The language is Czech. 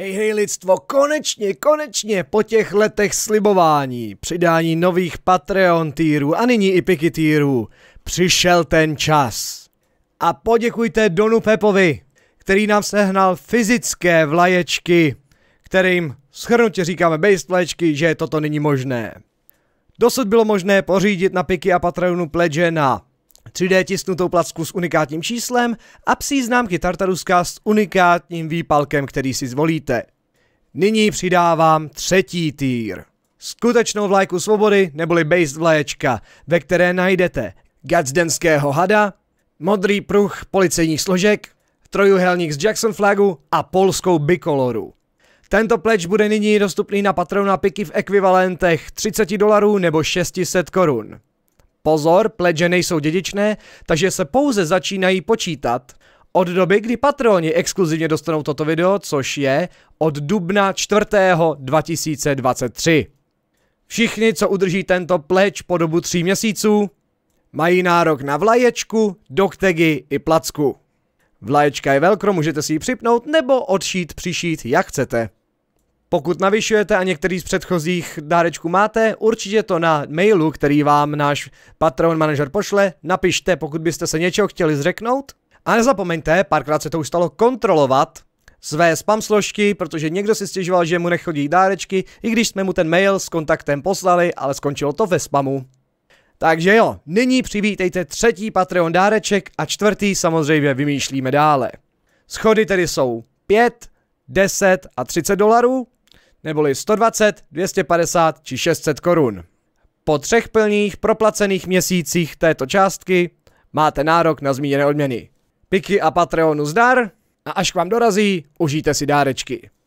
Hej, hej lidstvo, konečně, konečně po těch letech slibování, přidání nových Patreon týrů a nyní i Piky týrů, přišel ten čas. A poděkujte Donu Pepovi, který nám sehnal fyzické vlaječky, kterým schrnutě říkáme base vlaječky, že toto není možné. Dosud bylo možné pořídit na Piky a Patreonu pledže na 3D tisknutou placku s unikátním číslem a psí známky Tartaruska s unikátním výpalkem, který si zvolíte. Nyní přidávám třetí týr. Skutečnou vlajku svobody neboli base vlaječka, ve které najdete gadsdenského hada, modrý pruh policejních složek, trojuhelník z Jackson flagu a polskou bikoloru. Tento pleč bude nyní dostupný na Patrona Piky v ekvivalentech 30 dolarů nebo 600 korun. Pozor, pledže nejsou dědičné, takže se pouze začínají počítat. Od doby, kdy patroni exkluzivně dostanou toto video, což je od dubna 4. 2023. Všichni, co udrží tento pleč po dobu tří měsíců, mají nárok na vlaječku, doktegy i placku. Vlaječka je velkro, můžete si ji připnout nebo odšít, přišít, jak chcete. Pokud navyšujete a některý z předchozích dárečků máte, určitě to na mailu, který vám náš Patreon manažer pošle, napište, pokud byste se něčeho chtěli zřeknout. A nezapomeňte, párkrát se to už stalo, kontrolovat své spam složky, protože někdo si stěžoval, že mu nechodí dárečky, i když jsme mu ten mail s kontaktem poslali, ale skončilo to ve spamu. Takže jo, nyní přivítejte třetí Patreon dáreček a čtvrtý samozřejmě vymýšlíme dále. Schody tedy jsou 5, 10 a 30 dolarů, neboli 120, 250 či 600 korun. Po třech plných proplacených měsících této částky máte nárok na zmíněné odměny. Piky a Patreonu zdar a až k vám dorazí, užijte si dárečky.